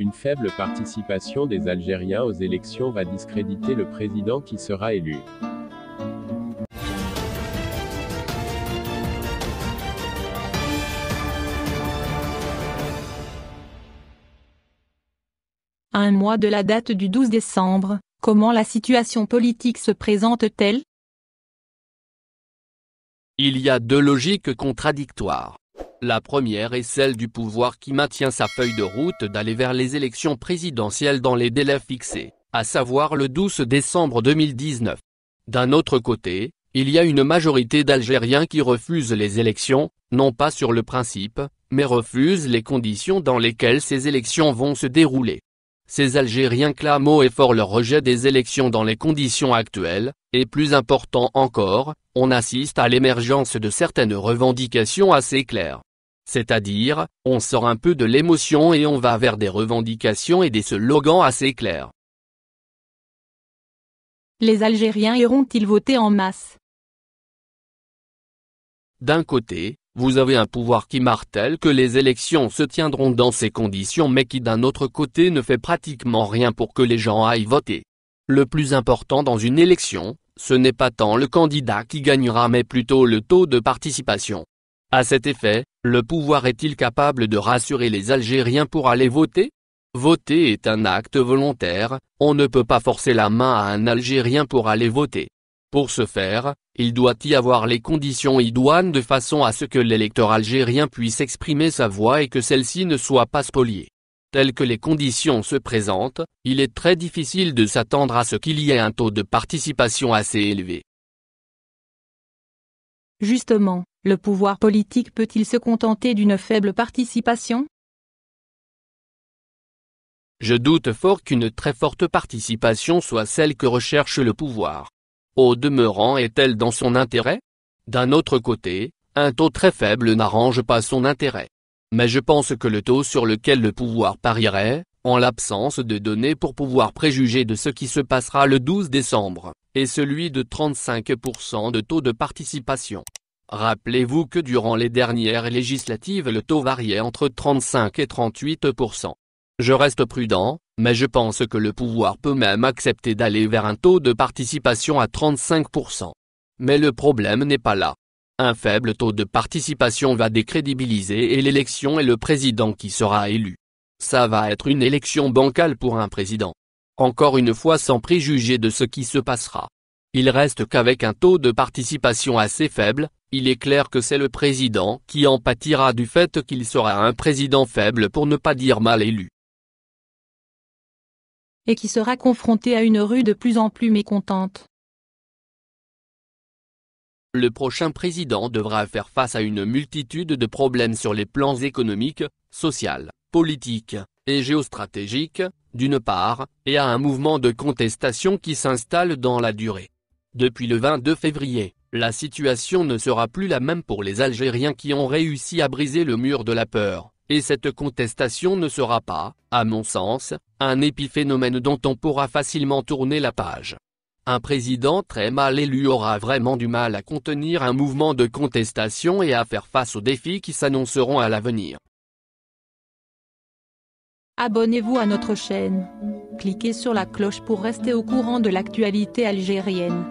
Une faible participation des Algériens aux élections va discréditer le président qui sera élu. un mois de la date du 12 décembre, comment la situation politique se présente-t-elle Il y a deux logiques contradictoires. La première est celle du pouvoir qui maintient sa feuille de route d'aller vers les élections présidentielles dans les délais fixés, à savoir le 12 décembre 2019. D'un autre côté, il y a une majorité d'Algériens qui refusent les élections, non pas sur le principe, mais refusent les conditions dans lesquelles ces élections vont se dérouler ces Algériens clament haut et fort leur rejet des élections dans les conditions actuelles, et plus important encore, on assiste à l'émergence de certaines revendications assez claires. C'est-à-dire, on sort un peu de l'émotion et on va vers des revendications et des slogans assez clairs. Les Algériens iront-ils voter en masse D'un côté, vous avez un pouvoir qui martèle que les élections se tiendront dans ces conditions mais qui d'un autre côté ne fait pratiquement rien pour que les gens aillent voter. Le plus important dans une élection, ce n'est pas tant le candidat qui gagnera mais plutôt le taux de participation. À cet effet, le pouvoir est-il capable de rassurer les Algériens pour aller voter Voter est un acte volontaire, on ne peut pas forcer la main à un Algérien pour aller voter. Pour ce faire, il doit y avoir les conditions idoines de façon à ce que l'électeur algérien puisse exprimer sa voix et que celle-ci ne soit pas spoliée. Telles que les conditions se présentent, il est très difficile de s'attendre à ce qu'il y ait un taux de participation assez élevé. Justement, le pouvoir politique peut-il se contenter d'une faible participation Je doute fort qu'une très forte participation soit celle que recherche le pouvoir. Au demeurant est-elle dans son intérêt D'un autre côté, un taux très faible n'arrange pas son intérêt. Mais je pense que le taux sur lequel le pouvoir parierait, en l'absence de données pour pouvoir préjuger de ce qui se passera le 12 décembre, est celui de 35% de taux de participation. Rappelez-vous que durant les dernières législatives le taux variait entre 35 et 38%. Je reste prudent, mais je pense que le pouvoir peut même accepter d'aller vers un taux de participation à 35%. Mais le problème n'est pas là. Un faible taux de participation va décrédibiliser et l'élection est le président qui sera élu. Ça va être une élection bancale pour un président. Encore une fois sans préjuger de ce qui se passera. Il reste qu'avec un taux de participation assez faible, il est clair que c'est le président qui en pâtira du fait qu'il sera un président faible pour ne pas dire mal élu et qui sera confronté à une rue de plus en plus mécontente. Le prochain président devra faire face à une multitude de problèmes sur les plans économiques, social, politique et géostratégique, d'une part, et à un mouvement de contestation qui s'installe dans la durée. Depuis le 22 février, la situation ne sera plus la même pour les Algériens qui ont réussi à briser le mur de la peur, et cette contestation ne sera pas, à mon sens, un épiphénomène dont on pourra facilement tourner la page. Un président très mal élu aura vraiment du mal à contenir un mouvement de contestation et à faire face aux défis qui s'annonceront à l'avenir. Abonnez-vous à notre chaîne. Cliquez sur la cloche pour rester au courant de l'actualité algérienne.